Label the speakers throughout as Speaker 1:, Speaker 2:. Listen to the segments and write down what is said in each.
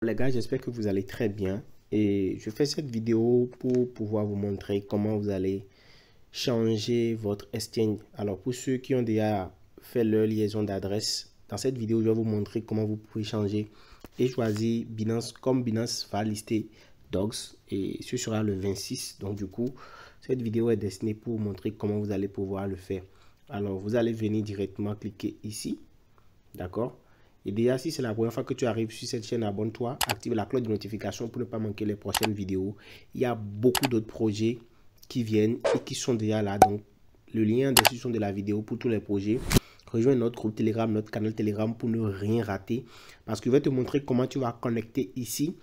Speaker 1: Les gars, j'espère que vous allez très bien et je fais cette vidéo pour pouvoir vous montrer comment vous allez changer votre exchange. Alors pour ceux qui ont déjà fait leur liaison d'adresse, dans cette vidéo, je vais vous montrer comment vous pouvez changer et choisir Binance comme Binance va lister Dogs et ce sera le 26. Donc du coup, cette vidéo est destinée pour vous montrer comment vous allez pouvoir le faire. Alors vous allez venir directement cliquer ici. D'accord et déjà, si c'est la première fois que tu arrives sur cette chaîne, abonne-toi, active la cloche de notification pour ne pas manquer les prochaines vidéos. Il y a beaucoup d'autres projets qui viennent et qui sont déjà là. Donc, le lien en description de la vidéo pour tous les projets. Rejoins notre groupe Telegram, notre canal Telegram pour ne rien rater. Parce que je vais te montrer comment tu vas connecter ici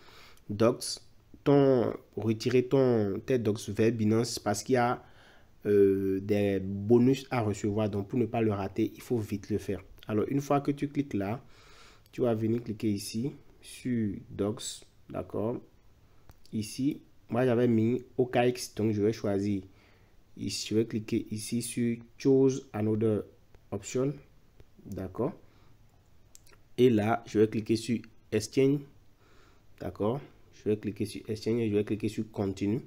Speaker 1: Docs, ton, retirer ton, tête Docs vers Binance parce qu'il y a euh, des bonus à recevoir. Donc, pour ne pas le rater, il faut vite le faire. Alors, une fois que tu cliques là, tu vas venir cliquer ici sur Docs, d'accord Ici, moi j'avais mis OKX, donc je vais choisir. Ici, je vais cliquer ici sur Choose Another Option, d'accord Et là, je vais cliquer sur Exchange, d'accord Je vais cliquer sur Exchange et je vais cliquer sur Continue.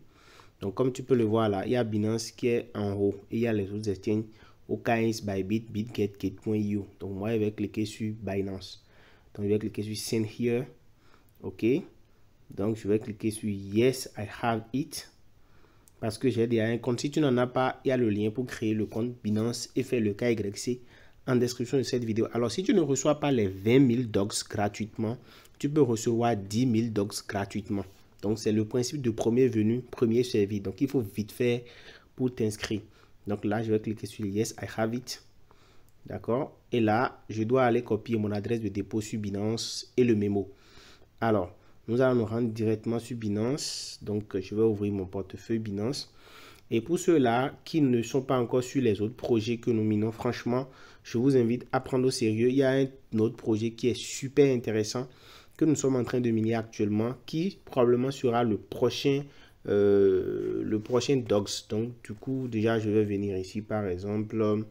Speaker 1: Donc, comme tu peux le voir là, il y a Binance qui est en haut et il y a les autres exchanges OKX, Bit BitGet, Gate.io. Donc, moi, je vais cliquer sur Binance. Donc, je vais cliquer sur Send Here. OK. Donc, je vais cliquer sur Yes, I have it. Parce que j'ai déjà un compte. Si tu n'en as pas, il y a le lien pour créer le compte Binance et faire le KYC en description de cette vidéo. Alors, si tu ne reçois pas les 20 000 docs gratuitement, tu peux recevoir 10 000 docs gratuitement. Donc, c'est le principe de premier venu, premier servi. Donc, il faut vite faire pour t'inscrire. Donc là, je vais cliquer sur Yes, I have it. D'accord Et là, je dois aller copier mon adresse de dépôt sur Binance et le mémo. Alors, nous allons nous rendre directement sur Binance. Donc, je vais ouvrir mon portefeuille Binance. Et pour ceux-là qui ne sont pas encore sur les autres projets que nous minons, franchement, je vous invite à prendre au sérieux. Il y a un autre projet qui est super intéressant que nous sommes en train de miner actuellement, qui probablement sera le prochain, euh, le prochain DOGS. Donc, du coup, déjà, je vais venir ici, par exemple,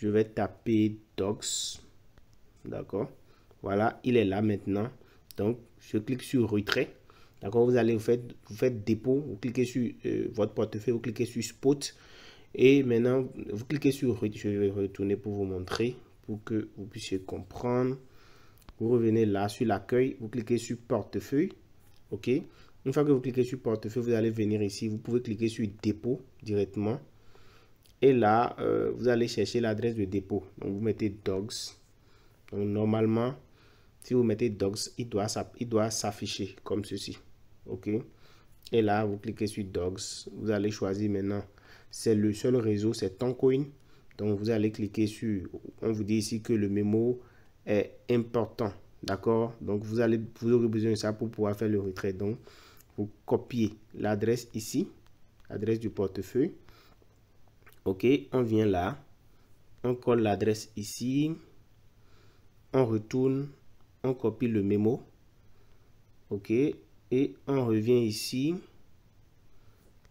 Speaker 1: je vais taper docs d'accord voilà il est là maintenant donc je clique sur retrait d'accord vous allez vous faites vous faites dépôt vous cliquez sur euh, votre portefeuille vous cliquez sur spot et maintenant vous cliquez sur je vais retourner pour vous montrer pour que vous puissiez comprendre vous revenez là sur l'accueil vous cliquez sur portefeuille ok une fois que vous cliquez sur portefeuille vous allez venir ici vous pouvez cliquer sur dépôt directement et là, euh, vous allez chercher l'adresse de dépôt. Donc, vous mettez dogs. Donc, normalement, si vous mettez dogs, il doit, il doit s'afficher comme ceci. OK Et là, vous cliquez sur dogs. Vous allez choisir maintenant. C'est le seul réseau, c'est Toncoin. Donc, vous allez cliquer sur... On vous dit ici que le mémo est important. D'accord Donc, vous, allez, vous aurez besoin de ça pour pouvoir faire le retrait. Donc, vous copiez l'adresse ici, l'adresse du portefeuille ok on vient là on colle l'adresse ici on retourne on copie le mémo ok et on revient ici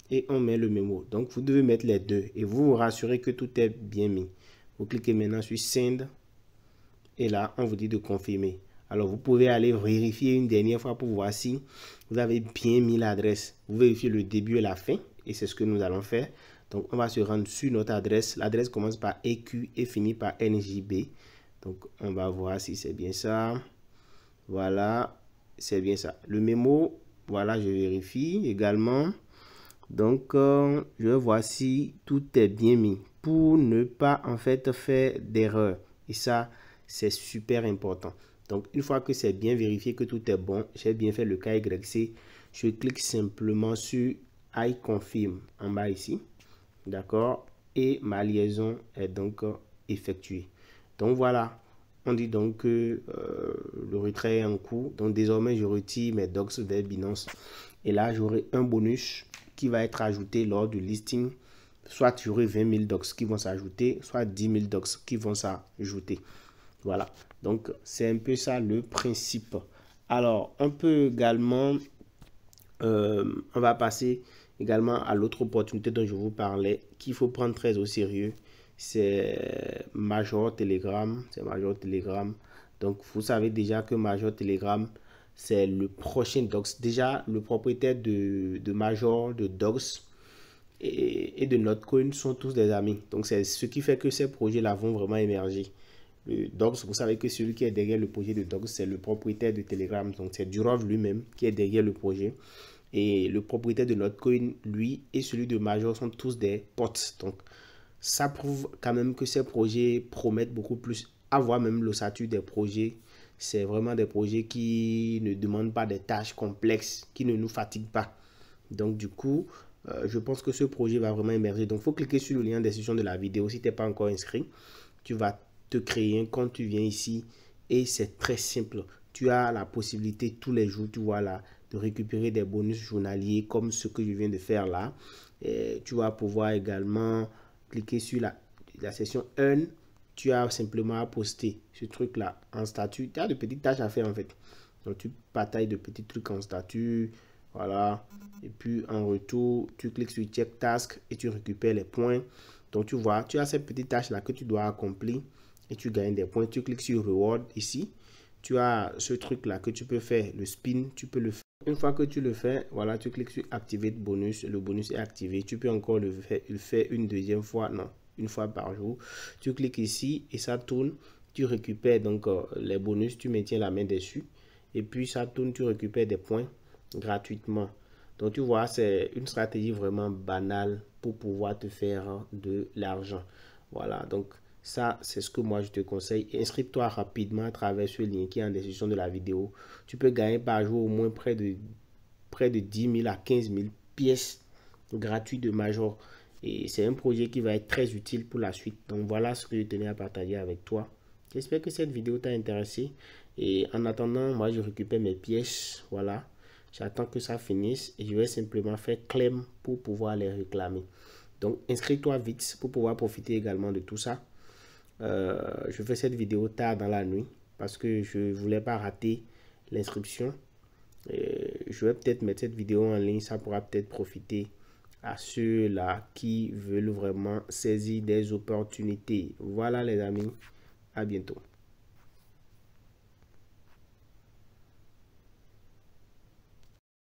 Speaker 1: et on met le mémo donc vous devez mettre les deux et vous vous rassurez que tout est bien mis vous cliquez maintenant sur send et là on vous dit de confirmer alors vous pouvez aller vérifier une dernière fois pour voir si vous avez bien mis l'adresse vous vérifiez le début et la fin et c'est ce que nous allons faire donc, on va se rendre sur notre adresse. L'adresse commence par EQ et finit par NJB. Donc, on va voir si c'est bien ça. Voilà, c'est bien ça. Le mémo, voilà, je vérifie également. Donc, euh, je vois si tout est bien mis pour ne pas en fait faire d'erreur. Et ça, c'est super important. Donc, une fois que c'est bien vérifié, que tout est bon, j'ai bien fait le KYC, je clique simplement sur I confirm en bas ici. D'accord Et ma liaison est donc euh, effectuée. Donc voilà, on dit donc que euh, le retrait est en cours Donc désormais, je retire mes docs vers Binance. Et là, j'aurai un bonus qui va être ajouté lors du listing. Soit j'aurai 20 000 docs qui vont s'ajouter, soit 10 000 docs qui vont s'ajouter. Voilà. Donc, c'est un peu ça le principe. Alors, on peut également, euh, on va passer également à l'autre opportunité dont je vous parlais, qu'il faut prendre très au sérieux, c'est Major Telegram. C'est Major Telegram. Donc, vous savez déjà que Major Telegram, c'est le prochain dox Déjà, le propriétaire de, de Major, de Docs et, et, de Notcoin sont tous des amis. Donc, c'est ce qui fait que ces projets-là vont vraiment émerger. Le dox vous savez que celui qui est derrière le projet de dox c'est le propriétaire de Telegram. Donc, c'est Durov lui-même qui est derrière le projet et le propriétaire de notre coin, lui, et celui de Major sont tous des potes. Donc, ça prouve quand même que ces projets promettent beaucoup plus. Avoir même le statut des projets, c'est vraiment des projets qui ne demandent pas des tâches complexes, qui ne nous fatiguent pas. Donc, du coup, euh, je pense que ce projet va vraiment émerger. Donc, il faut cliquer sur le lien description de la vidéo si tu n'es pas encore inscrit. Tu vas te créer un compte, tu viens ici et c'est très simple. Tu as la possibilité tous les jours, tu vois là, de récupérer des bonus journaliers comme ce que je viens de faire là. Et tu vas pouvoir également cliquer sur la, la session 1 Tu as simplement à poster ce truc-là en statut. Tu as de petites tâches à faire en fait. Donc tu batailles de petits trucs en statut. Voilà. Et puis en retour, tu cliques sur Check Task et tu récupères les points. Donc tu vois, tu as cette petite tâche là que tu dois accomplir et tu gagnes des points. Tu cliques sur Reward ici. Tu as ce truc là que tu peux faire, le spin, tu peux le faire. Une fois que tu le fais, voilà, tu cliques sur activer de bonus. Le bonus est activé. Tu peux encore le faire, une deuxième fois. Non, une fois par jour. Tu cliques ici et ça tourne. Tu récupères donc euh, les bonus. Tu maintiens la main dessus. Et puis ça tourne. Tu récupères des points gratuitement. Donc tu vois, c'est une stratégie vraiment banale pour pouvoir te faire de l'argent. Voilà, donc ça, c'est ce que moi je te conseille. Inscris-toi rapidement à travers ce lien qui est en description de la vidéo. Tu peux gagner par jour au moins près de, près de 10 000 à 15 000 pièces gratuites de Major. Et c'est un projet qui va être très utile pour la suite. Donc voilà ce que je tenais à partager avec toi. J'espère que cette vidéo t'a intéressé. Et en attendant, moi je récupère mes pièces. Voilà. J'attends que ça finisse et je vais simplement faire claim pour pouvoir les réclamer. Donc inscris-toi vite pour pouvoir profiter également de tout ça. Euh, je fais cette vidéo tard dans la nuit parce que je voulais pas rater l'inscription. Je vais peut-être mettre cette vidéo en ligne, ça pourra peut-être profiter à ceux-là qui veulent vraiment saisir des opportunités. Voilà les amis, à bientôt.